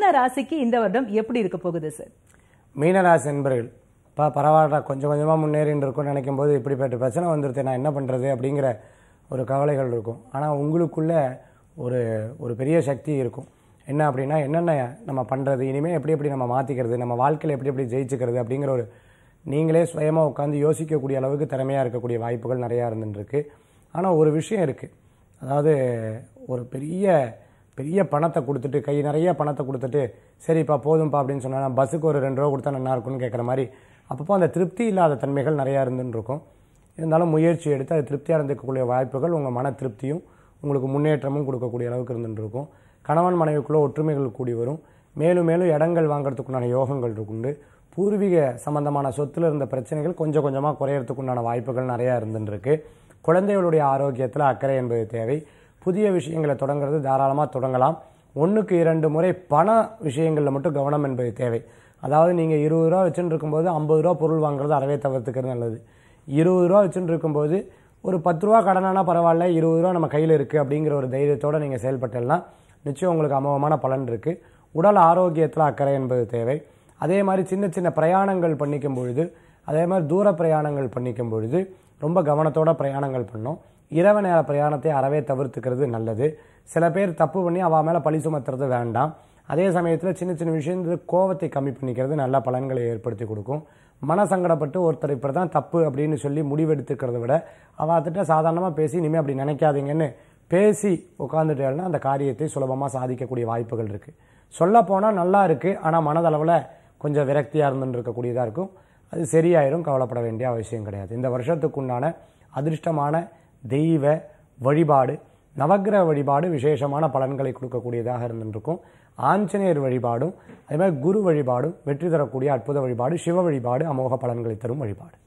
மீன ராசிக்கு இந்த வருடம் எப்படி இருக்க போகுது சார் மீனராசி என்பர்கள் பா பரவாயில்ல கொஞ்சம் கொஞ்சமாக முன்னேறின்னு இருக்கும்னு நினைக்கும் போது இப்படிப்பட்ட பிரச்சனை வந்துருது நான் என்ன பண்ணுறது அப்படிங்கிற ஒரு கவலைகள் இருக்கும் ஆனால் உங்களுக்குள்ளே ஒரு ஒரு பெரிய சக்தி இருக்கும் என்ன அப்படின்னா என்னென்ன நம்ம பண்ணுறது இனிமேல் எப்படி எப்படி நம்ம மாற்றிக்கிறது நம்ம வாழ்க்கையில் எப்படி எப்படி ஜெயிச்சுக்கிறது அப்படிங்கிற ஒரு நீங்களே சுயமாக உட்காந்து யோசிக்கக்கூடிய அளவுக்கு திறமையாக இருக்கக்கூடிய வாய்ப்புகள் நிறையா இருந்துருக்கு ஆனால் ஒரு விஷயம் இருக்குது அதாவது ஒரு பெரிய பெரிய பணத்தை கொடுத்துட்டு கை நிறைய பணத்தை கொடுத்துட்டு சரிப்பா போதும்ப்பா அப்படின்னு சொன்னால் பஸ்ஸுக்கு ஒரு ரெண்டு ரூபா கொடுத்தா நல்லா இருக்கும்னு கேட்குற மாதிரி அப்பப்போ அந்த திருப்தி இல்லாத தன்மைகள் நிறையா இருந்துருக்கும் இருந்தாலும் முயற்சி எடுத்து அது திருப்தியாக இருந்துக்கக்கூடிய வாய்ப்புகள் உங்கள் மன திருப்தியும் உங்களுக்கு முன்னேற்றமும் கொடுக்கக்கூடிய அளவுக்கு இருந்துருக்கும் கணவன் மனைவிக்குள்ளே ஒற்றுமைகள் கூடி வரும் மேலும் மேலும் இடங்கள் வாங்கிறதுக்குண்டான யோகங்கள் இருக்குண்டு பூர்வீக சம்பந்தமான சொத்தில் இருந்த பிரச்சனைகள் கொஞ்சம் கொஞ்சமாக குறையறதுக்குண்டான வாய்ப்புகள் நிறையா இருந்துருக்கு குழந்தைகளுடைய ஆரோக்கியத்தில் அக்கறை என்பது தேவை புதிய விஷயங்களை தொடங்குறது தாராளமாக தொடங்கலாம் ஒன்றுக்கு இரண்டு முறை பண விஷயங்களில் மட்டும் கவனம் என்பது தேவை அதாவது நீங்கள் இருபது ரூபா வச்சுன்னு இருக்கும்போது ஐம்பது ரூபா பொருள் வாங்குறது அறவே தவிர்த்துக்கிறது நல்லது இருபது ரூபா வச்சுன்னு இருக்கும்போது ஒரு பத்து ரூபா கடனானா பரவாயில்ல இருபது ரூபா நம்ம கையில் இருக்குது அப்படிங்கிற ஒரு தைரியத்தோடு நீங்கள் செயல்பட்டேன்னா நிச்சயம் உங்களுக்கு அமோகமான பலன் இருக்குது உடல் ஆரோக்கியத்தில் அக்கறை என்பது தேவை அதே மாதிரி சின்ன சின்ன பிரயாணங்கள் பண்ணிக்கும் பொழுது அதே மாதிரி தூர பிரயாணங்கள் பண்ணிக்கும் பொழுது ரொம்ப கவனத்தோட பிரயாணங்கள் பண்ணோம் இரவு நேர பிரயாணத்தை அறவே தவிர்த்துக்கிறது நல்லது சில பேர் தப்பு பண்ணி அவள் மேலே பழி சுமத்துறது வேண்டாம் அதே சமயத்தில் சின்ன சின்ன விஷயத்துல கோவத்தை கம்மி பண்ணிக்கிறது நல்ல பலன்களை ஏற்படுத்தி கொடுக்கும் மன சங்கடப்பட்டு ஒருத்தர் இப்போ தான் தப்பு அப்படின்னு சொல்லி முடிவெடுத்துக்கிறத விட அவர்கிட்ட சாதாரணமாக பேசி இனிமேல் அப்படி நினைக்காதீங்கன்னு பேசி உட்காந்துட்டேன்னா அந்த காரியத்தை சுலபமாக சாதிக்கக்கூடிய வாய்ப்புகள் இருக்குது சொல்லப்போனால் நல்லா இருக்குது ஆனால் மனதளவில் கொஞ்சம் விரக்தியாக இருந்துருக்கக்கூடியதாக இருக்கும் அது சரியாயிரும் கவலைப்பட வேண்டிய அவசியம் கிடையாது இந்த வருஷத்துக்குண்டான அதிர்ஷ்டமான தெய்வ வழிபாடு நவகிரக வழிபாடு விசேஷமான பலன்களை கொடுக்கக்கூடியதாக இருந்துருக்கும் ஆஞ்சநேயர் வழிபாடும் அதே மாதிரி குரு வழிபாடும் வெற்றி தரக்கூடிய அற்புத வழிபாடு சிவ வழிபாடு அமோக பலன்களை தரும் வழிபாடு